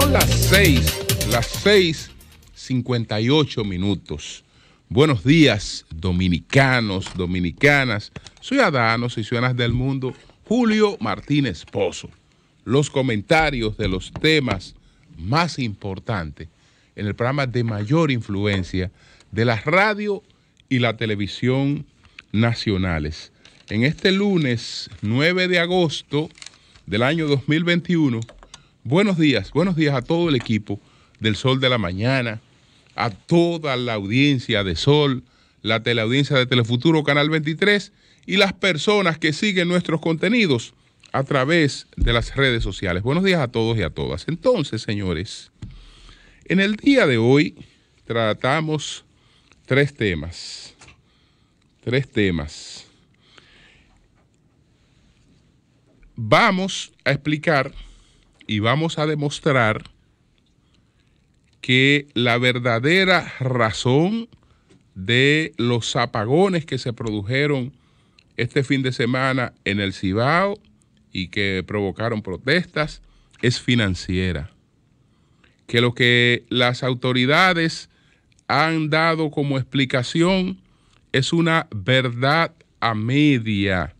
Son las 6, las 6, 58 minutos. Buenos días, dominicanos, dominicanas, ciudadanos y ciudadanas del mundo. Julio Martínez Pozo. Los comentarios de los temas más importantes en el programa de mayor influencia de la radio y la televisión nacionales. En este lunes 9 de agosto del año 2021, Buenos días, buenos días a todo el equipo del Sol de la Mañana, a toda la audiencia de Sol, la teleaudiencia de Telefuturo Canal 23 y las personas que siguen nuestros contenidos a través de las redes sociales. Buenos días a todos y a todas. Entonces, señores, en el día de hoy tratamos tres temas. Tres temas. Vamos a explicar y vamos a demostrar que la verdadera razón de los apagones que se produjeron este fin de semana en el Cibao y que provocaron protestas es financiera. Que lo que las autoridades han dado como explicación es una verdad a media.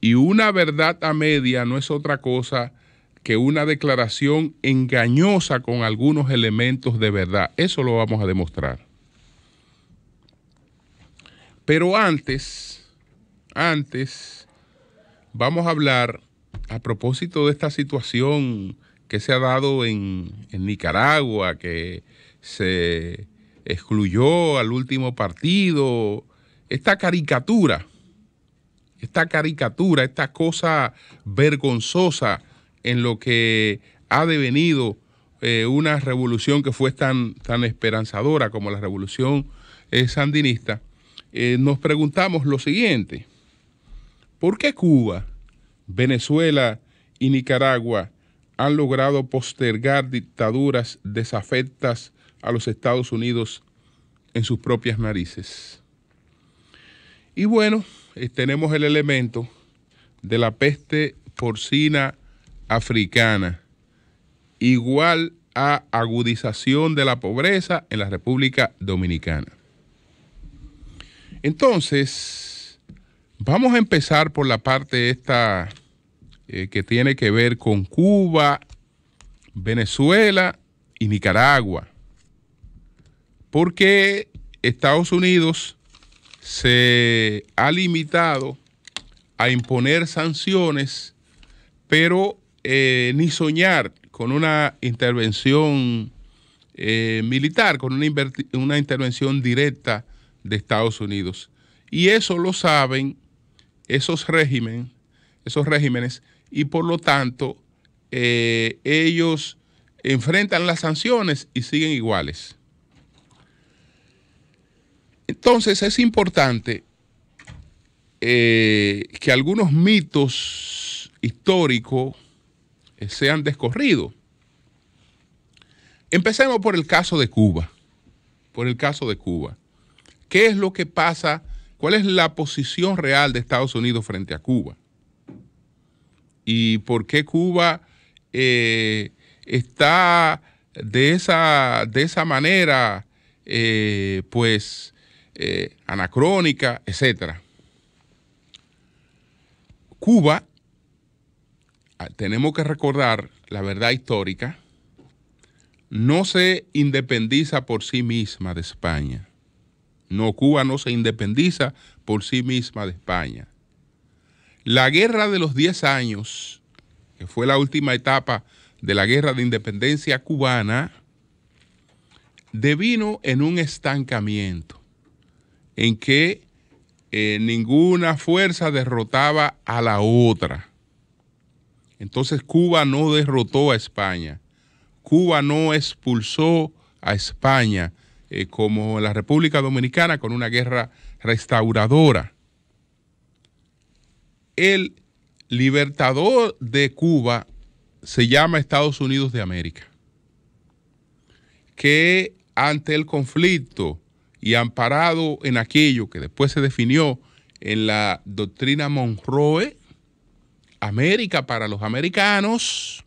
Y una verdad a media no es otra cosa que una declaración engañosa con algunos elementos de verdad. Eso lo vamos a demostrar. Pero antes, antes, vamos a hablar a propósito de esta situación que se ha dado en, en Nicaragua, que se excluyó al último partido, esta caricatura, esta caricatura, esta cosa vergonzosa en lo que ha devenido eh, una revolución que fue tan, tan esperanzadora como la revolución eh, sandinista, eh, nos preguntamos lo siguiente, ¿por qué Cuba, Venezuela y Nicaragua han logrado postergar dictaduras desafectas a los Estados Unidos en sus propias narices? Y bueno, tenemos el elemento de la peste porcina africana igual a agudización de la pobreza en la República Dominicana. Entonces, vamos a empezar por la parte esta eh, que tiene que ver con Cuba, Venezuela y Nicaragua. Porque Estados Unidos se ha limitado a imponer sanciones, pero eh, ni soñar con una intervención eh, militar, con una, intervención directa de Estados Unidos. Y eso lo saben esos regímenes, esos regímenes, y por lo tanto eh, ellos enfrentan las sanciones y siguen iguales. Entonces es importante que algunos mitos históricos eh, se han descorrido. Empecemos por el caso de Cuba. Por el caso de Cuba. ¿Qué es lo que pasa? ¿Cuál es la posición real de Estados Unidos frente a Cuba? ¿Y por qué Cuba eh, está de esa, de esa manera, eh, pues, anacrónica, etcétera? Cuba Ah, tenemos que recordar la verdad histórica, no se independiza por sí misma de España. No, Cuba no se independiza por sí misma de España. La guerra de los 10 años, que fue la última etapa de la guerra de independencia cubana, devino en un estancamiento en que eh, ninguna fuerza derrotaba a la otra. Entonces Cuba no derrotó a España, Cuba no expulsó a España eh, como la República Dominicana con una guerra restauradora. El libertador de Cuba se llama Estados Unidos de América, que ante el conflicto y amparado en aquello que después se definió en la doctrina Monroe, América para los americanos,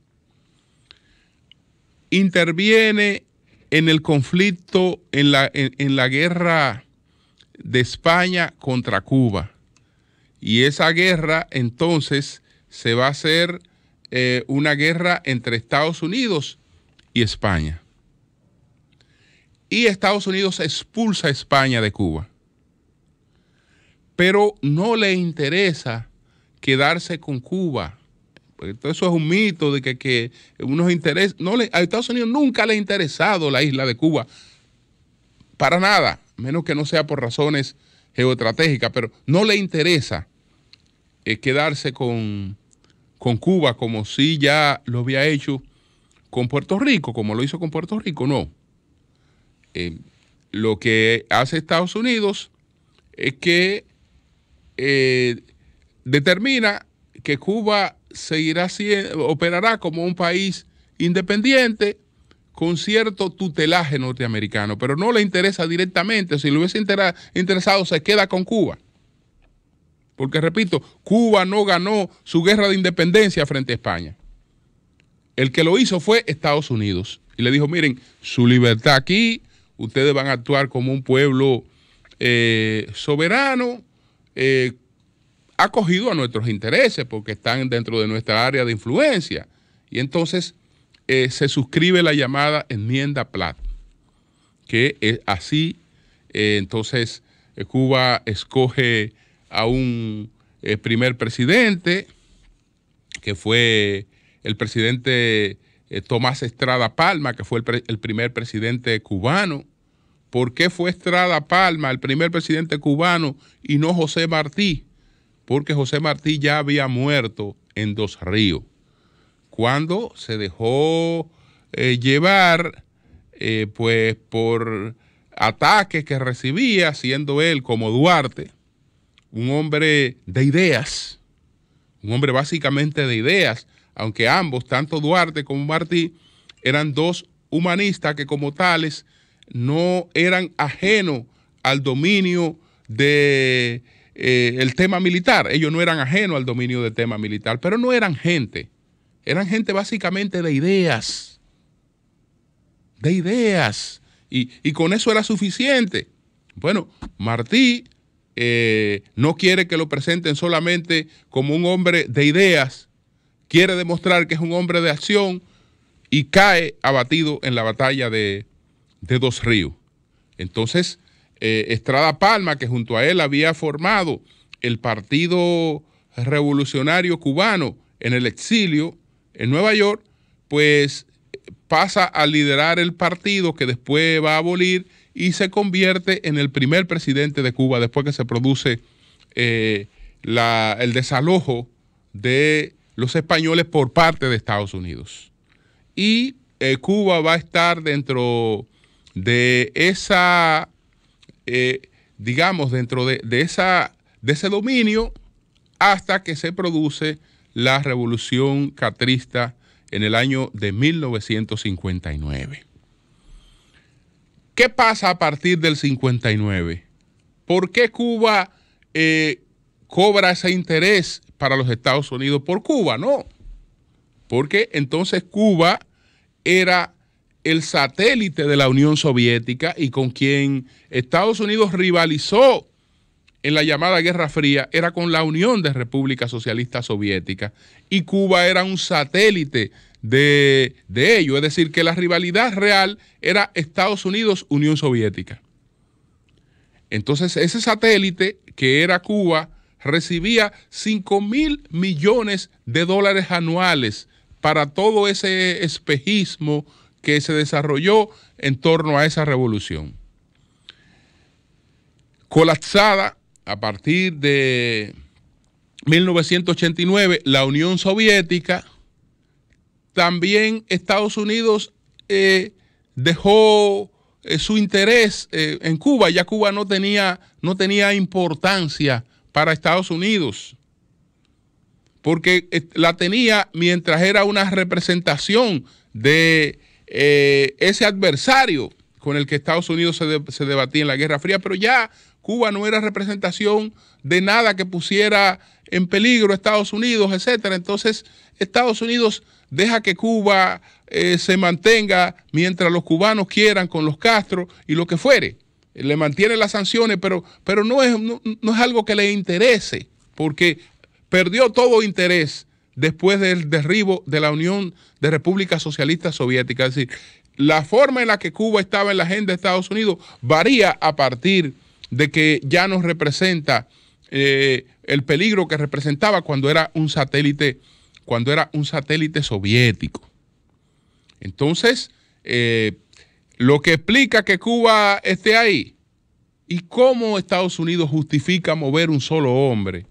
interviene en el conflicto, en la, en, la guerra de España contra Cuba. Y esa guerra entonces se va a hacer eh, una guerra entre Estados Unidos y España. Y Estados Unidos expulsa a España de Cuba. Pero no le interesa quedarse con Cuba. eso es un mito de que, unos No le, a Estados Unidos nunca le ha interesado la isla de Cuba. Para nada. Menos que no sea por razones geoestratégicas. Pero no le interesa eh, quedarse con, Cuba como si ya lo había hecho con Puerto Rico, como lo hizo con Puerto Rico. No. Eh, lo que hace Estados Unidos es que eh, determina que Cuba seguirá operará como un país independiente con cierto tutelaje norteamericano, pero no le interesa directamente. Si lo hubiese interesado, se queda con Cuba. Porque, repito, Cuba no ganó su guerra de independencia frente a España. El que lo hizo fue Estados Unidos. Y le dijo, miren, su libertad aquí, ustedes van a actuar como un pueblo eh, soberano, eh, ha cogido a nuestros intereses porque están dentro de nuestra área de influencia. Y entonces eh, se suscribe la llamada enmienda plat. que es así eh, entonces eh, Cuba escoge a un primer presidente, que fue el presidente Tomás Estrada Palma, que fue el primer presidente cubano. ¿Por qué fue Estrada Palma el primer presidente cubano y no José Martí? porque José Martí ya había muerto en Dos Ríos, cuando se dejó eh, llevar eh, pues por ataques que recibía, siendo él como Duarte, un hombre de ideas, un hombre básicamente de ideas, aunque ambos, tanto Duarte como Martí, eran dos humanistas que como tales no eran ajenos al dominio de eh, el tema militar. Ellos no eran ajenos al dominio del tema militar, pero no eran gente. Eran gente básicamente de ideas. De ideas. Y, con eso era suficiente. Bueno, Martí eh, no quiere que lo presenten solamente como un hombre de ideas. Quiere demostrar que es un hombre de acción y cae abatido en la batalla de, de Dos Ríos. Entonces, eh, Estrada Palma, que junto a él había formado el Partido Revolucionario Cubano en el exilio en Nueva York, pues pasa a liderar el partido que después va a abolir y se convierte en el primer presidente de Cuba después que se produce eh, el desalojo de los españoles por parte de Estados Unidos. Y eh, Cuba va a estar dentro de esa eh, digamos, dentro de, esa, de ese dominio hasta que se produce la revolución catrista en el año de 1959. ¿Qué pasa a partir del 59? ¿Por qué Cuba eh, cobra ese interés para los Estados Unidos por Cuba? No, porque entonces Cuba era el satélite de la Unión Soviética y con quien Estados Unidos rivalizó en la llamada Guerra Fría era con la Unión de República Socialista Soviética y Cuba era un satélite de, de ello, es decir, que la rivalidad real era Estados Unidos-Unión Soviética. Entonces ese satélite que era Cuba recibía 5 mil millones de dólares anuales para todo ese espejismo, que se desarrolló en torno a esa revolución. Colapsada a partir de 1989 la Unión Soviética, también Estados Unidos eh, dejó eh, su interés eh, en Cuba, ya Cuba no tenía, no tenía importancia para Estados Unidos, porque la tenía mientras era una representación de eh, ese adversario con el que Estados Unidos se, debatía en la Guerra Fría, pero ya Cuba no era representación de nada que pusiera en peligro a Estados Unidos, etcétera. Entonces, Estados Unidos deja que Cuba eh, se mantenga mientras los cubanos quieran con los Castro y lo que fuere. Le mantiene las sanciones, pero, pero no, es, no es algo que le interese, porque perdió todo interés después del derribo de la Unión de República Socialista Soviética, Es decir, la forma en la que Cuba estaba en la agenda de Estados Unidos varía a partir de que ya no representa eh, el peligro que representaba cuando era un satélite, cuando era un satélite soviético. Entonces, eh, lo que explica que Cuba esté ahí y cómo Estados Unidos justifica mover un solo hombre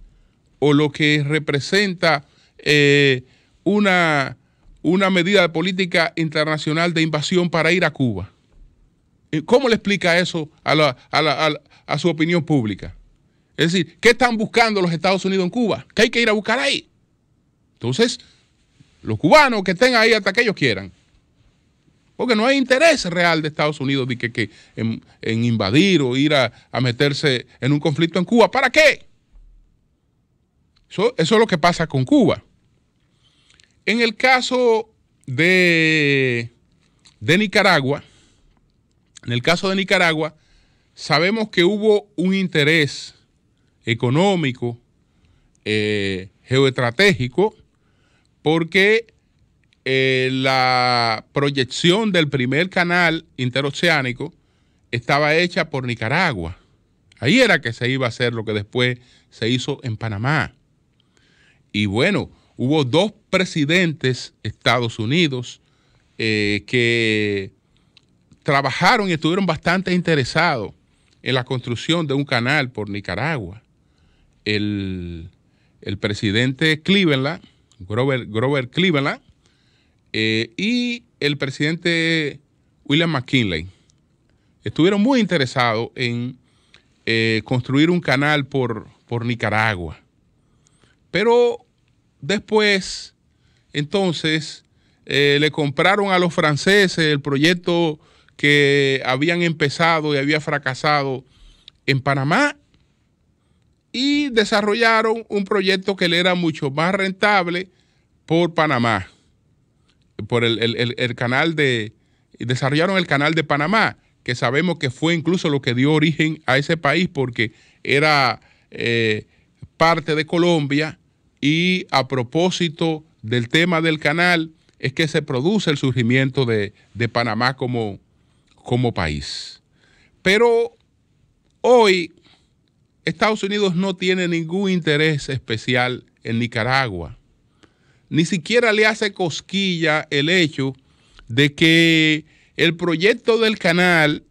o lo que representa eh, una, una medida de política internacional de invasión para ir a Cuba. Eh, ¿Cómo le explica eso a, su opinión pública? Es decir, ¿qué están buscando los Estados Unidos en Cuba? ¿Qué hay que ir a buscar ahí? Entonces, los cubanos que estén ahí hasta que ellos quieran. Porque no hay interés real de Estados Unidos que, en, invadir o ir a, meterse en un conflicto en Cuba. ¿Para qué? eso es lo que pasa con Cuba. En el caso de, de Nicaragua, en el caso de Nicaragua, sabemos que hubo un interés económico, eh, geoestratégico, porque eh, la proyección del primer canal interoceánico estaba hecha por Nicaragua. Ahí era que se iba a hacer lo que después se hizo en Panamá. Y bueno, Hubo dos presidentes Estados Unidos eh, que trabajaron y estuvieron bastante interesados en la construcción de un canal por Nicaragua. El, presidente Cleveland, Grover, Cleveland, eh, y el presidente William McKinley estuvieron muy interesados en eh, construir un canal por, por Nicaragua. Pero Después, entonces, eh, le compraron a los franceses el proyecto que habían empezado y había fracasado en Panamá y desarrollaron un proyecto que le era mucho más rentable por Panamá, por el, canal de, desarrollaron el canal de Panamá, que sabemos que fue incluso lo que dio origen a ese país porque era eh, parte de Colombia y a propósito del tema del canal, es que se produce el surgimiento de, Panamá como, como país. Pero hoy Estados Unidos no tiene ningún interés especial en Nicaragua. Ni siquiera le hace cosquilla el hecho de que el proyecto del canal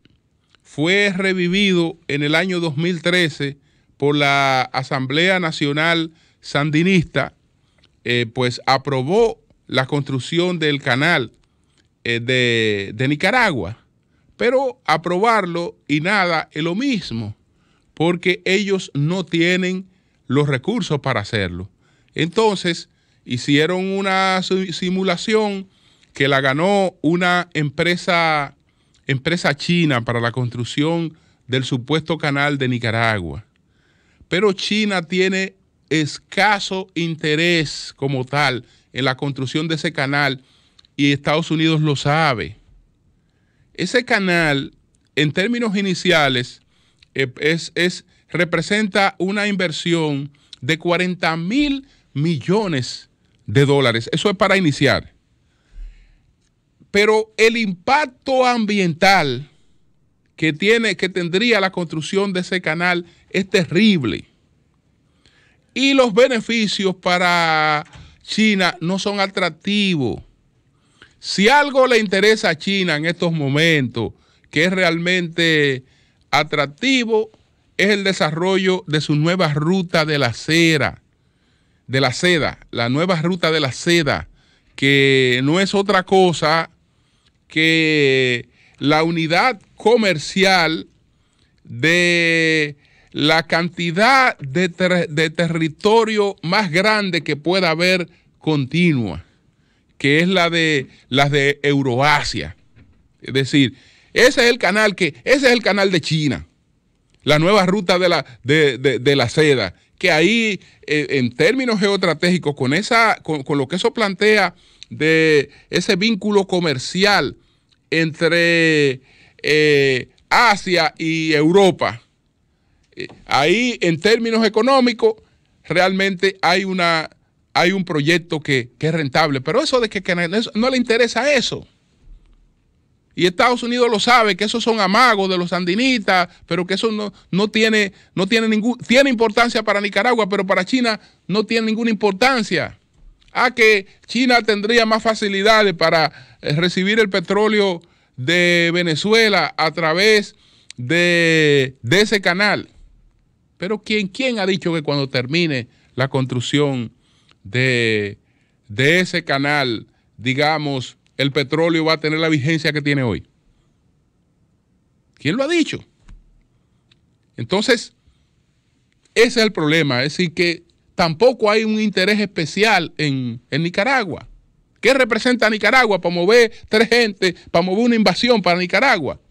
fue revivido en el año 2013 por la Asamblea Nacional sandinista, eh, pues aprobó la construcción del canal eh, de, de, Nicaragua. Pero aprobarlo y nada es lo mismo, porque ellos no tienen los recursos para hacerlo. Entonces, hicieron una simulación que la ganó una empresa, empresa china para la construcción del supuesto canal de Nicaragua. Pero China tiene escaso interés como tal en la construcción de ese canal y Estados Unidos lo sabe. Ese canal, en términos iniciales, eh, es, representa una inversión de 40 mil millones de dólares. Eso es para iniciar. Pero el impacto ambiental que tiene, que tendría la construcción de ese canal es terrible. Y los beneficios para China no son atractivos. Si algo le interesa a China en estos momentos, que es realmente atractivo, es el desarrollo de su nueva ruta de la cera, de la seda, la nueva ruta de la seda, que no es otra cosa que la unidad comercial de la cantidad de, territorio más grande que pueda haber continua, que es la de las de Euroasia. Es decir, ese es el canal que, ese es el canal de China, la nueva ruta de la, de, la seda, que ahí, eh, en términos geoestratégicos, con lo que eso plantea de ese vínculo comercial entre eh, Asia y Europa, eh, ahí en términos económicos realmente hay, una, hay un proyecto que, es rentable, pero eso de que, no le interesa eso. Y Estados Unidos lo sabe, que esos son amagos de los andinistas pero que eso no, no tiene, no tiene ningún, tiene importancia para Nicaragua, pero para China no tiene ninguna importancia. A ah, que China tendría más facilidades para eh, recibir el petróleo de Venezuela a través de, de ese canal. Pero ¿quién, ha dicho que cuando termine la construcción de, ese canal, digamos, el petróleo va a tener la vigencia que tiene hoy? ¿Quién lo ha dicho? Entonces, ese es el problema, es decir, que tampoco hay un interés especial en, Nicaragua. ¿Qué representa Nicaragua para mover tres gente, para mover una invasión para Nicaragua?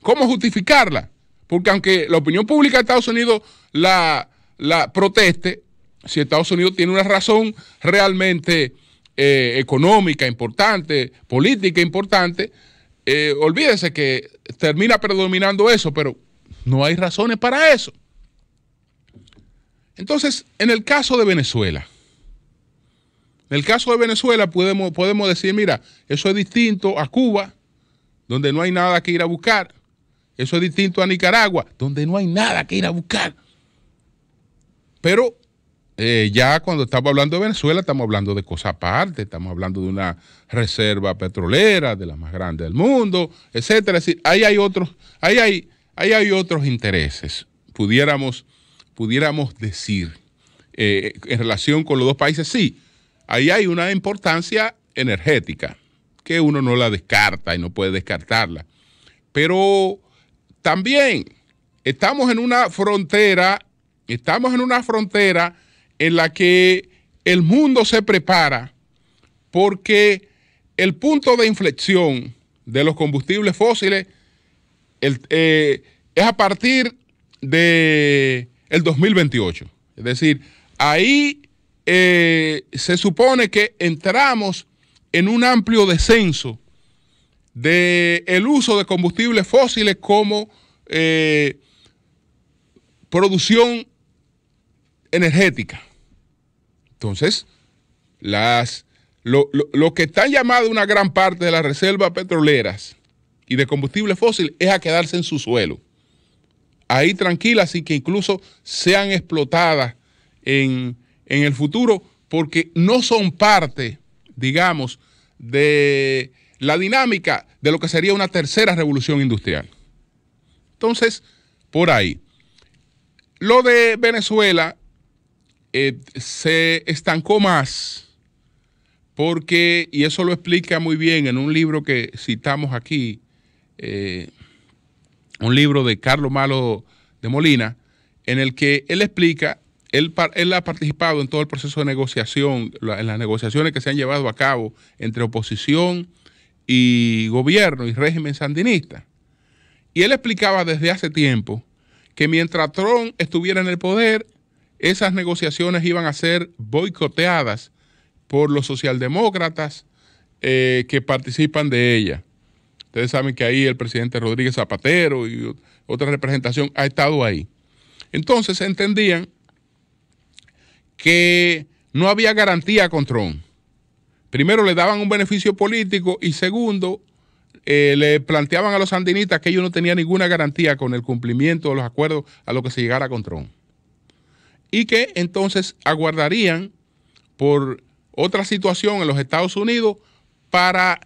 ¿Cómo justificarla? Porque aunque la opinión pública de Estados Unidos la, proteste, si Estados Unidos tiene una razón realmente eh, económica importante, política importante, eh, olvídese que termina predominando eso, pero no hay razones para eso. Entonces, en el caso de Venezuela, en el caso de Venezuela podemos, podemos decir, mira, eso es distinto a Cuba, donde no hay nada que ir a buscar. Eso es distinto a Nicaragua, donde no hay nada que ir a buscar. Pero eh, ya cuando estamos hablando de Venezuela, estamos hablando de cosas aparte, estamos hablando de una reserva petrolera, de la más grande del mundo, etcétera. Es ahí hay otros, ahí hay, ahí hay otros intereses. Pudiéramos, pudiéramos decir, eh, en relación con los dos países, sí, ahí hay una importancia energética, que uno no la descarta y no puede descartarla. Pero también estamos en una frontera, estamos en una frontera en la que el mundo se prepara porque el punto de inflexión de los combustibles fósiles eh, es a partir de el 2028. Es decir, ahí eh, se supone que entramos en un amplio descenso del uso de combustibles fósiles como eh, producción energética. Entonces, las, lo, que está llamado una gran parte de las reservas petroleras y de combustible fósil es a quedarse en su suelo. Ahí tranquilas y que incluso sean explotadas en el futuro porque no son parte, digamos, de la dinámica de lo que sería una tercera revolución industrial. Entonces, por ahí. Lo de Venezuela eh, se estancó más porque, y eso lo explica muy bien en un libro que citamos aquí, eh, un libro de Carlos Malo de Molina, en el que él explica, él, él, ha participado en todo el proceso de negociación, en las negociaciones que se han llevado a cabo entre oposición y gobierno y régimen sandinista. Y él explicaba desde hace tiempo que mientras Trump estuviera en el poder, esas negociaciones iban a ser boicoteadas por los socialdemócratas eh, que participan de ella. Ustedes saben que ahí el presidente Rodríguez Zapatero y otra representación ha estado ahí. Entonces entendían que no había garantía con Trump primero le daban un beneficio político y segundo eh, le planteaban a los andinistas que ellos no tenían ninguna garantía con el cumplimiento de los acuerdos a lo que se llegara con Trump. Y que entonces aguardarían por otra situación en los Estados Unidos para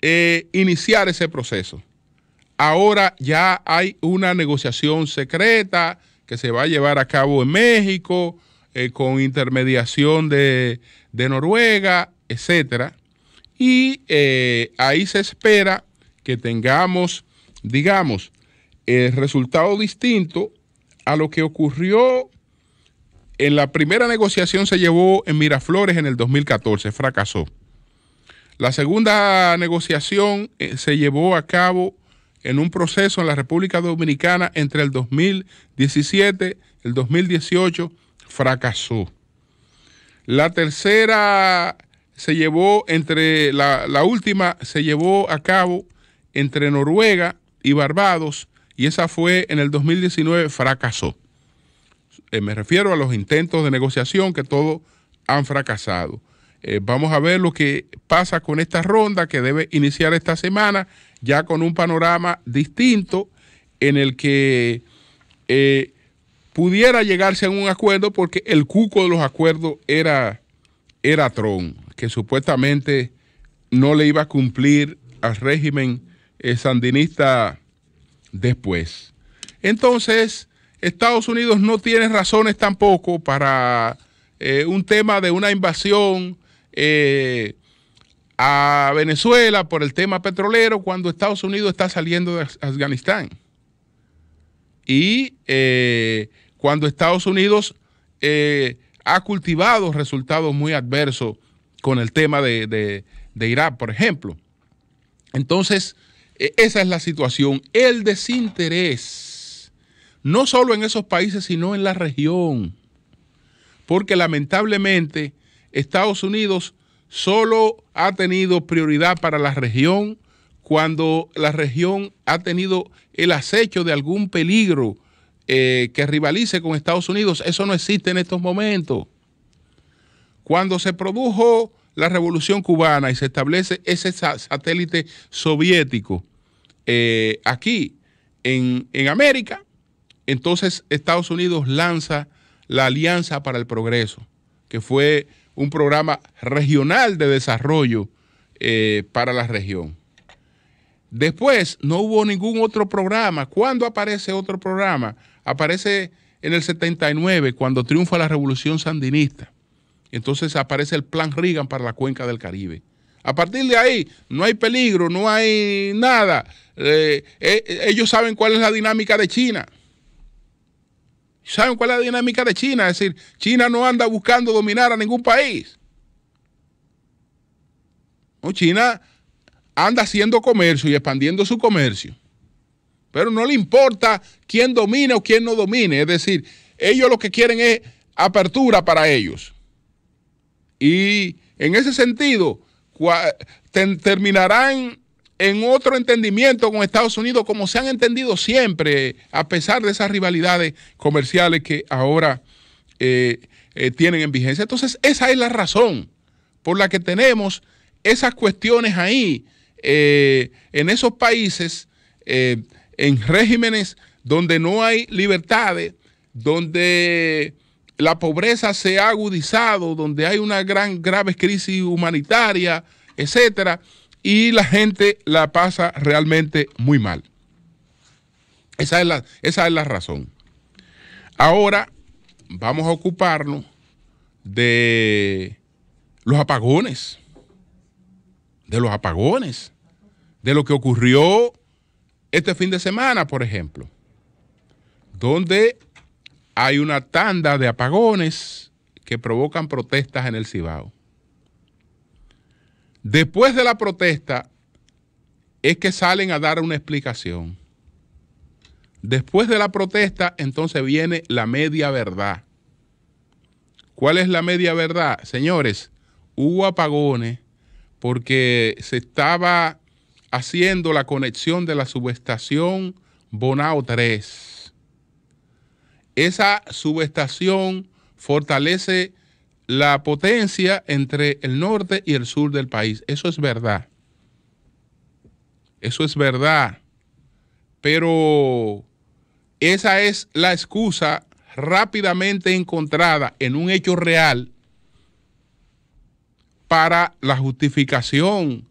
eh, iniciar ese proceso. Ahora ya hay una negociación secreta que se va a llevar a cabo en México eh, con intermediación de Noruega etcétera. Y eh, ahí se espera que tengamos, digamos, el resultado distinto a lo que ocurrió en la primera negociación se llevó en Miraflores en el 2014, fracasó. La segunda negociación eh, se llevó a cabo en un proceso en la República Dominicana entre el 2017 y el 2018, fracasó. La tercera se llevó entre la, última se llevó a cabo entre Noruega y Barbados y esa fue en el 2019 fracasó. Eh, me refiero a los intentos de negociación que todos han fracasado. Eh, vamos a ver lo que pasa con esta ronda que debe iniciar esta semana, ya con un panorama distinto en el que eh, pudiera llegarse a un acuerdo porque el cuco de los acuerdos era, era Tron que supuestamente no le iba a cumplir al régimen eh, sandinista después. Entonces, Estados Unidos no tiene razones tampoco para eh, un tema de una invasión eh, a Venezuela por el tema petrolero cuando Estados Unidos está saliendo de Afganistán. Y cuando Estados Unidos ha cultivado resultados muy adversos con el tema de, Irak, por ejemplo. Entonces, e, esa es la situación. El desinterés, no solo en esos países, sino en la región. Porque lamentablemente Estados Unidos solo ha tenido prioridad para la región cuando la región ha tenido el acecho de algún peligro eh, que rivalice con Estados Unidos. Eso no existe en estos momentos. Cuando se produjo la Revolución Cubana y se establece ese satélite soviético eh, aquí en, América, entonces Estados Unidos lanza la Alianza para el Progreso, que fue un programa regional de desarrollo eh, para la región. Después no hubo ningún otro programa. ¿Cuándo aparece otro programa? Aparece en el 79, cuando triunfa la revolución sandinista. Entonces aparece el plan Reagan para la cuenca del Caribe. A partir de ahí no hay peligro, no hay nada. Eh, eh, eh, ellos saben cuál es la dinámica de China. ¿Saben cuál es la dinámica de China? Es decir, China no anda buscando dominar a ningún país. China anda haciendo comercio y expandiendo su comercio. Pero no le importa quién domine o quién no domine. Es decir, ellos lo que quieren es apertura para ellos. Y en ese sentido, terminarán en otro entendimiento con Estados Unidos, como se han entendido siempre, a pesar de esas rivalidades comerciales que ahora eh, eh, tienen en vigencia. Entonces, esa es la razón por la que tenemos esas cuestiones ahí, eh, en esos países, en regímenes donde no hay libertades, donde la pobreza se ha agudizado, donde hay una gran, grave crisis humanitaria, etcétera, y la gente la pasa realmente muy mal. Esa es la, esa es la razón. Ahora vamos a ocuparnos de los apagones, de los apagones, de lo que ocurrió este fin de semana, por ejemplo, donde hay una tanda de apagones que provocan protestas en el Cibao. Después de la protesta es que salen a dar una explicación. Después de la protesta, entonces viene la media verdad. ¿Cuál es la media verdad? Señores, hubo apagones porque se estaba haciendo la conexión de la subestación Bonao 3 esa subestación fortalece la potencia entre el norte y el sur del país. Eso es verdad. Eso es verdad. Pero esa es la excusa rápidamente encontrada en un hecho real para la justificación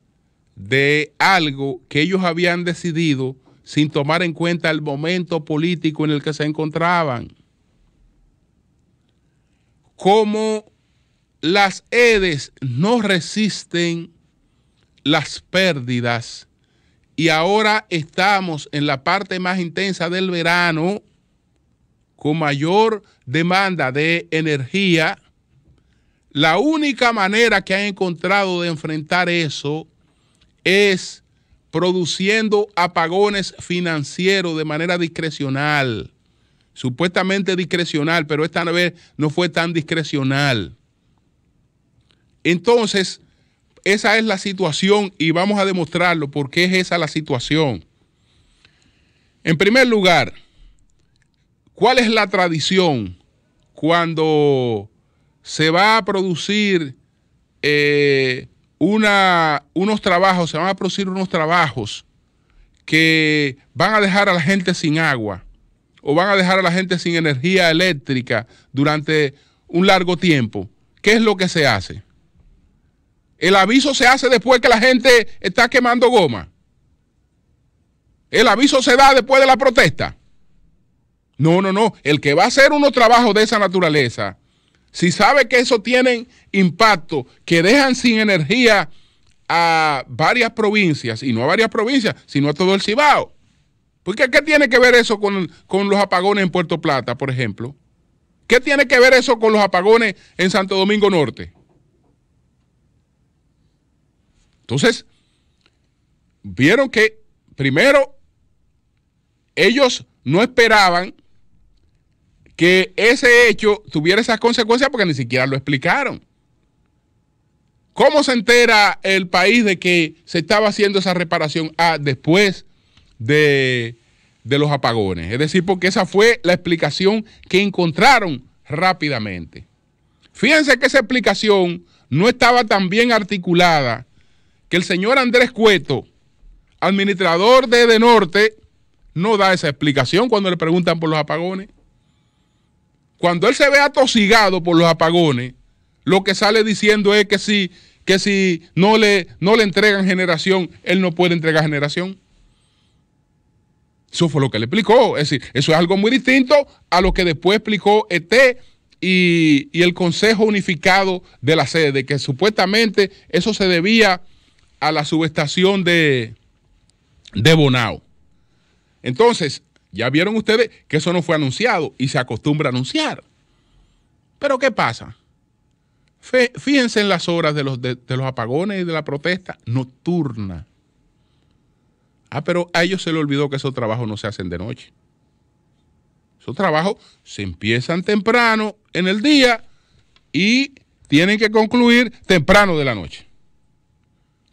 de algo que ellos habían decidido sin tomar en cuenta el momento político en el que se encontraban como las edes no resisten las pérdidas y ahora estamos en la parte más intensa del verano con mayor demanda de energía, la única manera que han encontrado de enfrentar eso es produciendo apagones financieros de manera discrecional supuestamente discrecional, pero esta vez no fue tan discrecional. Entonces, esa es la situación y vamos a demostrarlo porque es esa la situación. En primer lugar, ¿cuál es la tradición cuando se va a producir eh, una, unos trabajos, se van a producir unos trabajos que van a dejar a la gente sin agua? o van a dejar a la gente sin energía eléctrica durante un largo tiempo, ¿qué es lo que se hace? El aviso se hace después que la gente está quemando goma. El aviso se da después de la protesta. No, no, no. El que va a hacer unos trabajos de esa naturaleza, si sabe que eso tiene impacto, que dejan sin energía a varias provincias, y no a varias provincias, sino a todo el Cibao, pues, ¿qué tiene que ver eso con, los apagones en Puerto Plata, por ejemplo? ¿Qué tiene que ver eso con los apagones en Santo Domingo Norte? Entonces, vieron que primero ellos no esperaban que ese hecho tuviera esas consecuencias porque ni siquiera lo explicaron. ¿Cómo se entera el país de que se estaba haciendo esa reparación? Ah, después de, los apagones. Es decir, porque esa fue la explicación que encontraron rápidamente. Fíjense que esa explicación no estaba tan bien articulada que el señor Andrés Cueto, administrador de Norte no da esa explicación cuando le preguntan por los apagones. Cuando él se ve atosigado por los apagones, lo que sale diciendo es que si, que si no, le, no le entregan generación, él no puede entregar generación. Eso fue lo que le explicó. Es decir, eso es algo muy distinto a lo que después explicó ET y, el Consejo Unificado de la Sede, que supuestamente eso se debía a la subestación de, de Bonao. Entonces, ya vieron ustedes que eso no fue anunciado y se acostumbra a anunciar. Pero ¿qué pasa? Fíjense en las horas de los, de los apagones y de la protesta nocturna. Ah, pero a ellos se les olvidó que esos trabajos no se hacen de noche. Esos trabajos se empiezan temprano en el día y tienen que concluir temprano de la noche.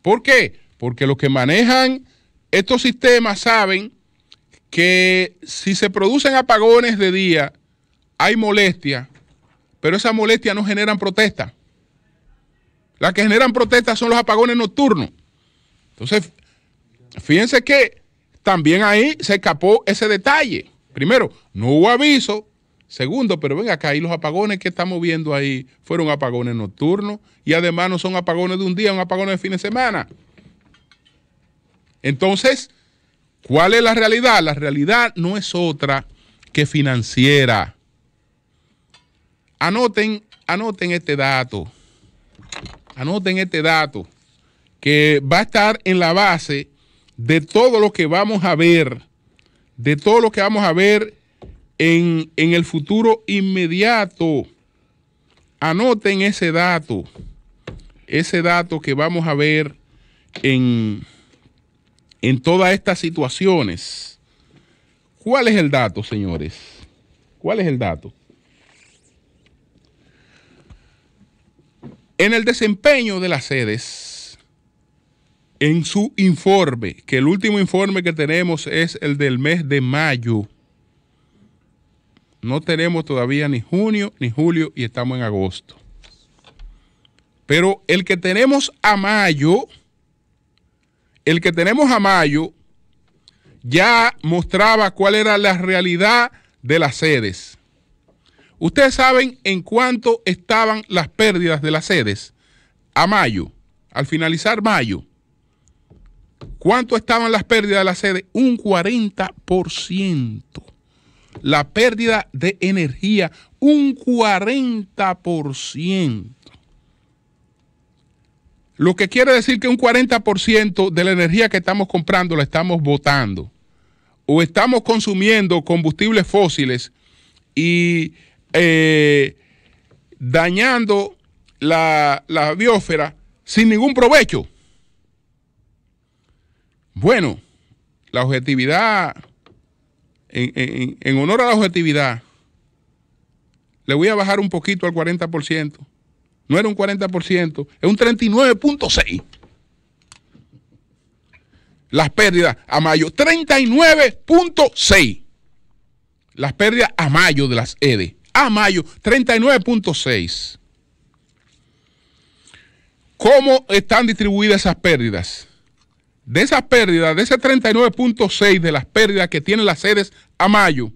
¿Por qué? Porque los que manejan estos sistemas saben que si se producen apagones de día, hay molestia, pero esas molestias no generan protesta. Las que generan protesta son los apagones nocturnos. Entonces, Fíjense que también ahí se escapó ese detalle. Primero, no hubo aviso. Segundo, pero ven acá, y los apagones que estamos viendo ahí fueron apagones nocturnos y además no son apagones de un día, son apagones de fin de semana. Entonces, ¿cuál es la realidad? La realidad no es otra que financiera. Anoten, anoten este dato. Anoten este dato que va a estar en la base de todo lo que vamos a ver, de todo lo que vamos a ver en, en el futuro inmediato. Anoten ese dato, ese dato que vamos a ver en, en todas estas situaciones. ¿Cuál es el dato, señores? ¿Cuál es el dato? En el desempeño de las sedes, en su informe, que el último informe que tenemos es el del mes de mayo. No tenemos todavía ni junio ni julio y estamos en agosto. Pero el que tenemos a mayo, el que tenemos a mayo, ya mostraba cuál era la realidad de las sedes. Ustedes saben en cuánto estaban las pérdidas de las sedes a mayo, al finalizar mayo. ¿Cuánto estaban las pérdidas de la sede? Un 40%. La pérdida de energía, un 40%. Lo que quiere decir que un 40% de la energía que estamos comprando la estamos botando. O estamos consumiendo combustibles fósiles y eh, dañando la, la biosfera sin ningún provecho. Bueno, la objetividad, en, honor a la objetividad, le voy a bajar un poquito al 40%. No era un 40%, es un 39.6%. Las pérdidas a mayo, 39.6%. Las pérdidas a mayo de las EDE, a mayo, 39.6%. ¿Cómo están distribuidas esas pérdidas? de esas pérdidas, de ese 39.6 de las pérdidas que tienen las sedes a mayo,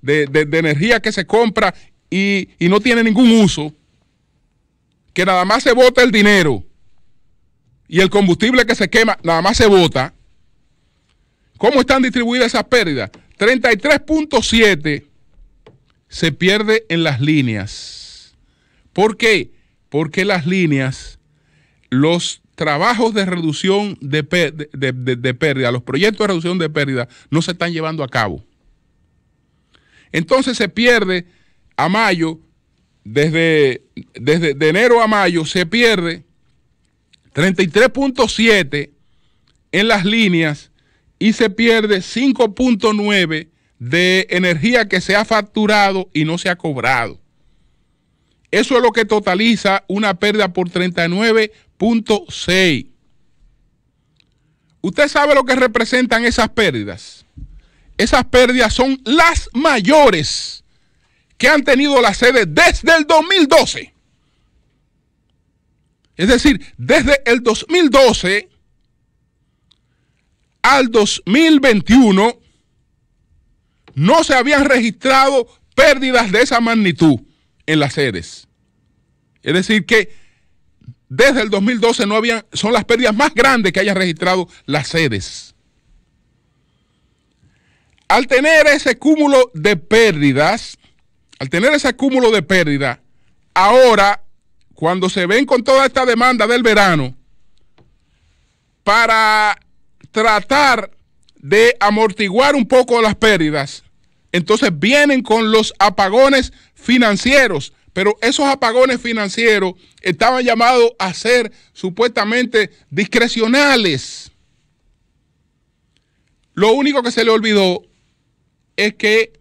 de, energía que se compra y, y, no tiene ningún uso, que nada más se bota el dinero y el combustible que se quema, nada más se bota. ¿Cómo están distribuidas esas pérdidas? 33.7 se pierde en las líneas. ¿Por qué? Porque las líneas, los trabajos de reducción de, pérdida, los proyectos de reducción de pérdida, no se están llevando a cabo. Entonces se pierde a mayo, desde, desde enero a mayo, se pierde 33.7 en las líneas y se pierde 5.9 de energía que se ha facturado y no se ha cobrado. Eso es lo que totaliza una pérdida por 39 Punto 6. ¿Usted sabe lo que representan esas pérdidas? Esas pérdidas son las mayores que han tenido las sedes desde el 2012. Es decir, desde el 2012 al 2021 no se habían registrado pérdidas de esa magnitud en las sedes. Es decir, que desde el 2012 no habían, son las pérdidas más grandes que hayan registrado las sedes. Al tener ese cúmulo de pérdidas, al tener ese cúmulo de pérdidas, ahora, cuando se ven con toda esta demanda del verano, para tratar de amortiguar un poco las pérdidas, entonces vienen con los apagones financieros pero esos apagones financieros estaban llamados a ser supuestamente discrecionales. Lo único que se le olvidó es que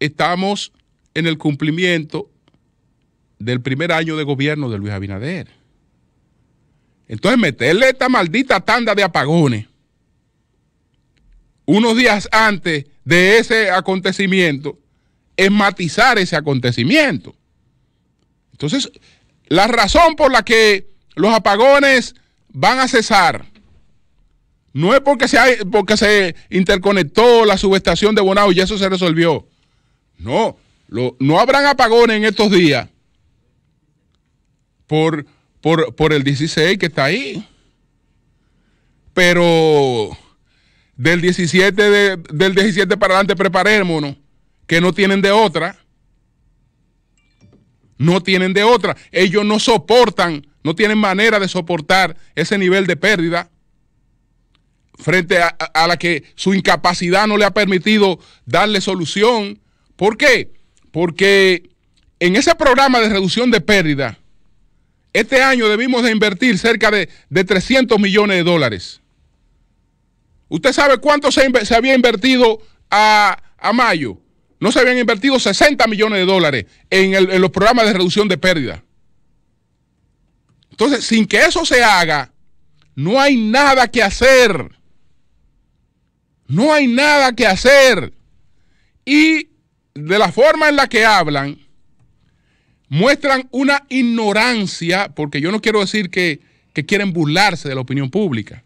estamos en el cumplimiento del primer año de gobierno de Luis Abinader. Entonces meterle esta maldita tanda de apagones unos días antes de ese acontecimiento es matizar ese acontecimiento. Entonces, la razón por la que los apagones van a cesar no es porque se, porque se interconectó la subestación de Bonao y eso se resolvió. No, no habrán apagones en estos días por, por, por el 16 que está ahí. Pero del 17, del 17 para adelante preparémonos que no tienen de otra. No tienen de otra. Ellos no soportan, no tienen manera de soportar ese nivel de pérdida frente a, la que su incapacidad no le ha permitido darle solución. ¿Por qué? Porque en ese programa de reducción de pérdida, este año debimos de invertir cerca de, 300 millones de dólares. ¿Usted sabe cuánto se, se había invertido a, a mayo? no se habían invertido 60 millones de dólares en, los programas de reducción de pérdida. Entonces, sin que eso se haga, no hay nada que hacer. No hay nada que hacer. Y de la forma en la que hablan, muestran una ignorancia, porque yo no quiero decir que, que quieren burlarse de la opinión pública,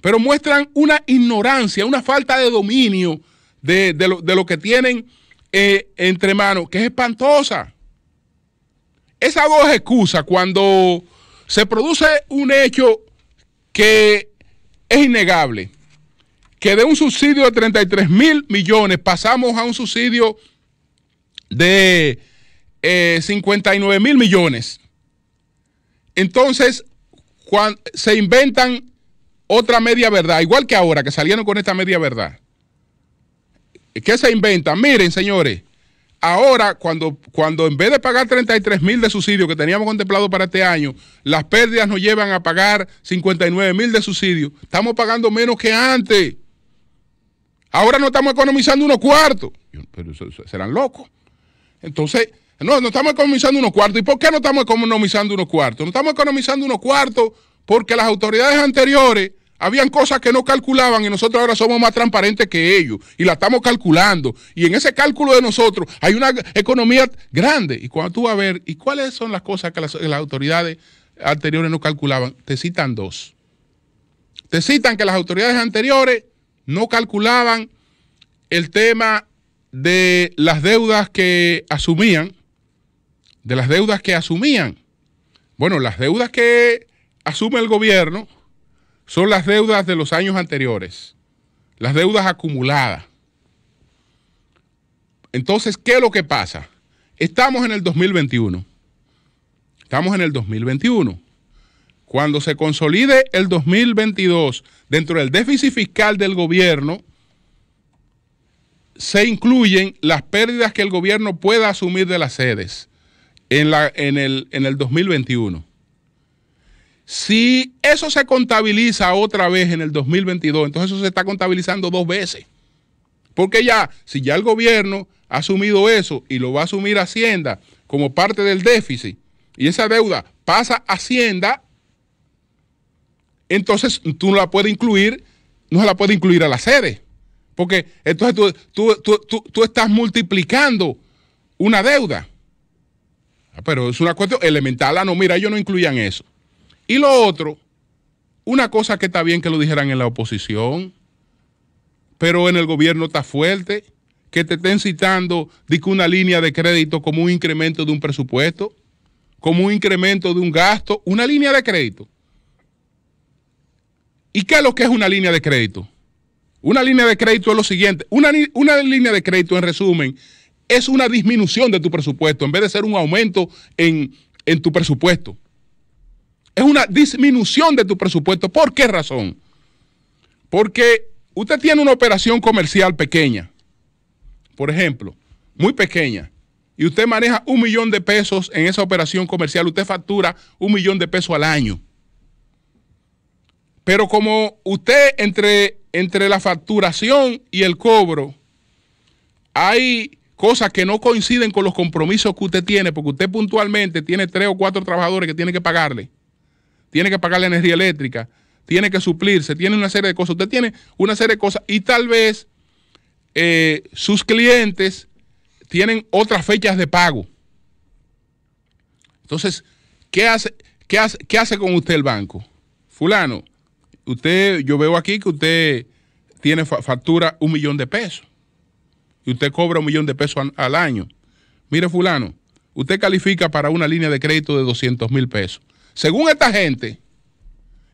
pero muestran una ignorancia, una falta de dominio de, lo, que tienen eh, entre manos, que es espantosa. Esa dos excusas, cuando se produce un hecho que es innegable, que de un subsidio de 33 mil millones pasamos a un subsidio de 59 eh, mil millones. Entonces, cuando se inventan otra media verdad, igual que ahora, que salieron con esta media verdad. ¿Qué se inventa? Miren, señores, ahora cuando, cuando en vez de pagar 33 mil de subsidio que teníamos contemplado para este año, las pérdidas nos llevan a pagar 59 mil de subsidio, estamos pagando menos que antes. Ahora no estamos economizando unos cuartos. Pero serán locos. Entonces, no, no estamos economizando unos cuartos. ¿Y por qué no estamos economizando unos cuartos? No estamos economizando unos cuartos porque las autoridades anteriores habían cosas que no calculaban y nosotros ahora somos más transparentes que ellos y la estamos calculando. Y en ese cálculo de nosotros hay una economía grande. Y cuando tú vas a ver, ¿y cuáles son las cosas que las, las autoridades anteriores no calculaban? Te citan dos. Te citan que las autoridades anteriores no calculaban el tema de las deudas que asumían, de las deudas que asumían. Bueno, las deudas que asume el gobierno son las deudas de los años anteriores, las deudas acumuladas. Entonces, ¿qué es lo que pasa? Estamos en el 2021. Estamos en el 2021. Cuando se consolide el 2022 dentro del déficit fiscal del gobierno, se incluyen las pérdidas que el gobierno pueda asumir de las sedes en, la, el, en el 2021. Si eso se contabiliza otra vez en el 2022, entonces eso se está contabilizando dos veces. Porque ya, si ya el gobierno ha asumido eso y lo va a asumir Hacienda como parte del déficit, y esa deuda pasa a Hacienda, entonces tú no la puedes incluir, no se la puedes incluir a la sede. Porque entonces tú, tú estás multiplicando una deuda. Ah, pero es una cuestión elemental. Ah, no, mira, ellos no incluían eso. Y lo otro, una cosa que está bien que lo dijeran en la oposición, pero en el gobierno está fuerte, que te estén citando una línea de crédito como un incremento de un presupuesto, como un incremento de un gasto, una línea de crédito. ¿Y qué es lo que es una línea de crédito? Una línea de crédito es lo siguiente, una, línea de crédito en resumen es una disminución de tu presupuesto en vez de ser un aumento en tu presupuesto. Es una disminución de tu presupuesto. ¿Por qué razón? Porque usted tiene una operación comercial pequeña, por ejemplo, muy pequeña, y usted maneja un millón de pesos en esa operación comercial, usted factura un millón de pesos al año. Pero como usted entre, entre la facturación y el cobro, hay cosas que no coinciden con los compromisos que usted tiene, porque usted puntualmente tiene tres o cuatro trabajadores que tiene que pagarle tiene que pagar la energía eléctrica, tiene que suplirse, tiene una serie de cosas. Usted tiene una serie de cosas y tal vez eh, sus clientes tienen otras fechas de pago. Entonces, ¿qué hace, qué hace, hace con usted el banco? Fulano, usted, yo veo aquí que usted tiene factura un millón de pesos y usted cobra un millón de pesos al año. Mire, fulano, usted califica para una línea de crédito de 200 mil pesos según esta gente,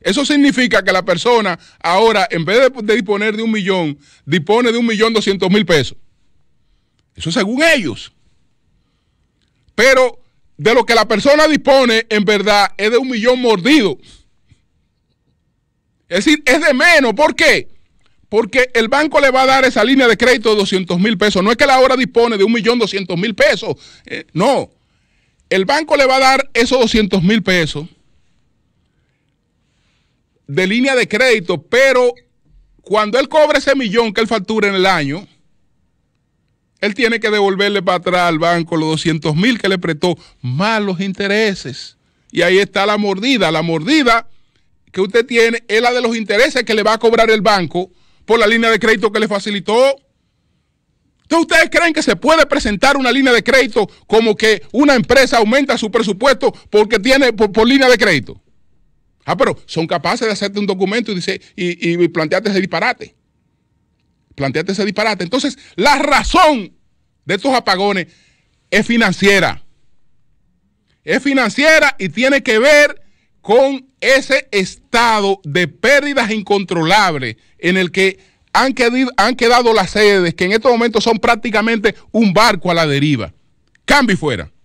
eso significa que la persona ahora, en vez de, disponer de un millón, dispone de un millón doscientos mil pesos. Eso según ellos. Pero de lo que la persona dispone, en verdad, es de un millón mordido. Es decir, es de menos. ¿Por qué? Porque el banco le va a dar esa línea de crédito de doscientos mil pesos. No es que la hora dispone de un millón doscientos mil pesos. Eh, no. El banco le va a dar esos 200 mil pesos de línea de crédito, pero cuando él cobre ese millón que él factura en el año, él tiene que devolverle para atrás al banco los 200 mil que le prestó, más los intereses. Y ahí está la mordida. La mordida que usted tiene es la de los intereses que le va a cobrar el banco por la línea de crédito que le facilitó. ¿Ustedes creen que se puede presentar una línea de crédito como que una empresa aumenta su presupuesto porque tiene por, línea de crédito? Ah, pero son capaces de hacerte un documento y, dice, y, y plantearte ese disparate. Plantearte ese disparate. Entonces, la razón de estos apagones es financiera. Es financiera y tiene que ver con ese estado de pérdidas incontrolables en el que han, han quedado las sedes que en estos momentos son prácticamente un barco a la deriva. Cambio fuera.